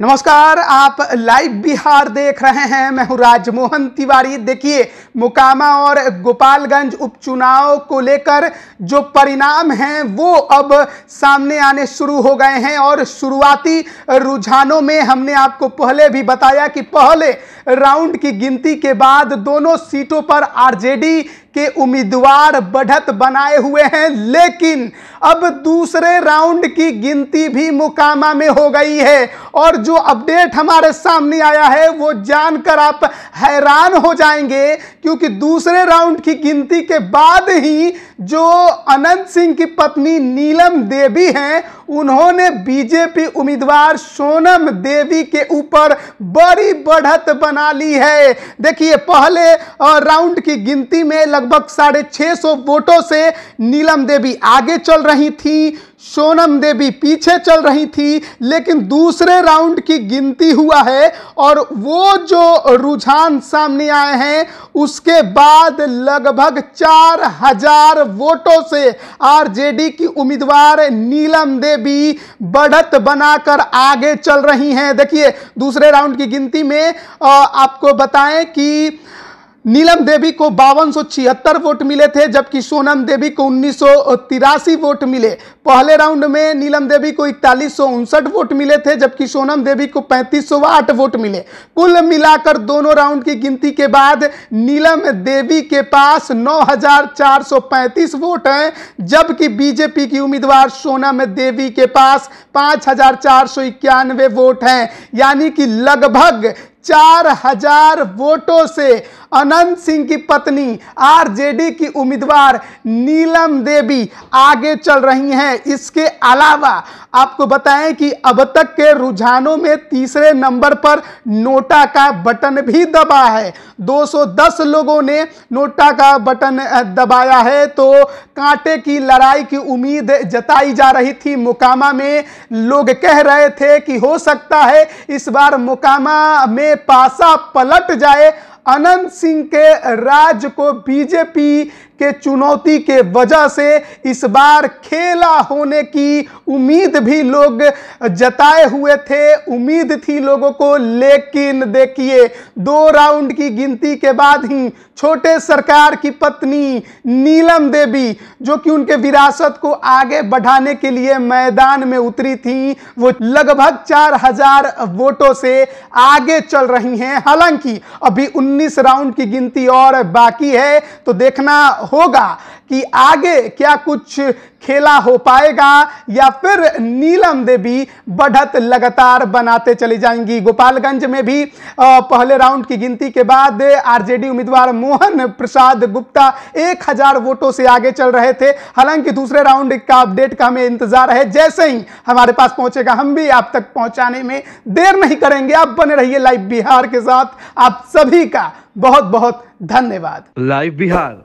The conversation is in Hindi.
नमस्कार आप लाइव बिहार देख रहे हैं मैं हूं राजमोहन तिवारी देखिए मुकामा और गोपालगंज उपचुनाव को लेकर जो परिणाम हैं वो अब सामने आने शुरू हो गए हैं और शुरुआती रुझानों में हमने आपको पहले भी बताया कि पहले राउंड की गिनती के बाद दोनों सीटों पर आरजेडी के उम्मीदवार बढ़त बनाए हुए हैं लेकिन अब दूसरे राउंड की गिनती भी मुकामा में हो गई है और जो अपडेट हमारे सामने आया है वो जानकर आप हैरान हो जाएंगे क्योंकि दूसरे राउंड की गिनती के बाद ही जो अनंत सिंह की पत्नी नीलम देवी हैं उन्होंने बीजेपी उम्मीदवार सोनम देवी के ऊपर बड़ी बढ़त बना ली है देखिए पहले राउंड की गिनती में लगभग साढ़े छः सौ वोटों से नीलम देवी आगे चल रही थी सोनम देवी पीछे चल रही थी लेकिन दूसरे राउंड राउंड की गिनती हुआ है और वो जो रुझान सामने आए हैं उसके बाद लगभग चार हजार वोटों से आरजेडी की उम्मीदवार नीलम देवी बढ़त बनाकर आगे चल रही हैं देखिए दूसरे राउंड की गिनती में आपको बताएं कि नीलम देवी को बावन वोट मिले थे जबकि सोनम देवी को उन्नीस वोट मिले पहले राउंड में नीलम देवी को इकतालीस वोट मिले थे जबकि सोनम देवी को पैंतीस वोट मिले कुल मिलाकर दोनों राउंड की गिनती के बाद नीलम देवी के पास 9,435 वोट हैं जबकि बीजेपी की उम्मीदवार सोनम देवी के पास पाँच वोट हैं यानी कि लगभग चार हजार वोटों से अनंत सिंह की पत्नी आरजेडी की उम्मीदवार नीलम देवी आगे चल रही हैं इसके अलावा आपको बताएं कि अब तक के रुझानों में तीसरे नंबर पर नोटा का बटन भी दबा है 210 लोगों ने नोटा का बटन दबाया है तो कांटे की लड़ाई की उम्मीद जताई जा रही थी मोकामा में लोग कह रहे थे कि हो सकता है इस बार मोकामा में पासा पलट जाए अनंत सिंह के राज को बीजेपी के चुनौती के वजह से इस बार खेला होने की उम्मीद भी लोग जताए हुए थे उम्मीद थी लोगों को लेकिन देखिए दो राउंड की गिनती के बाद ही छोटे सरकार की पत्नी नीलम देवी जो कि उनके विरासत को आगे बढ़ाने के लिए मैदान में उतरी थी वो लगभग चार हजार वोटों से आगे चल रही हैं हालांकि अभी उन 19 राउंड की गिनती और बाकी है तो देखना होगा कि आगे क्या कुछ खेला हो पाएगा या फिर नीलम देवी बढ़त लगातार बनाते चली जाएंगी गोपालगंज में भी पहले राउंड की गिनती के बाद आरजेडी उम्मीदवार मोहन प्रसाद गुप्ता एक हजार वोटों से आगे चल रहे थे हालांकि दूसरे राउंड का अपडेट का हमें इंतजार है जैसे ही हमारे पास पहुंचेगा हम भी आप तक पहुंचाने में देर नहीं करेंगे आप बने रहिए लाइव बिहार के साथ आप सभी का बहुत बहुत धन्यवाद लाइव बिहार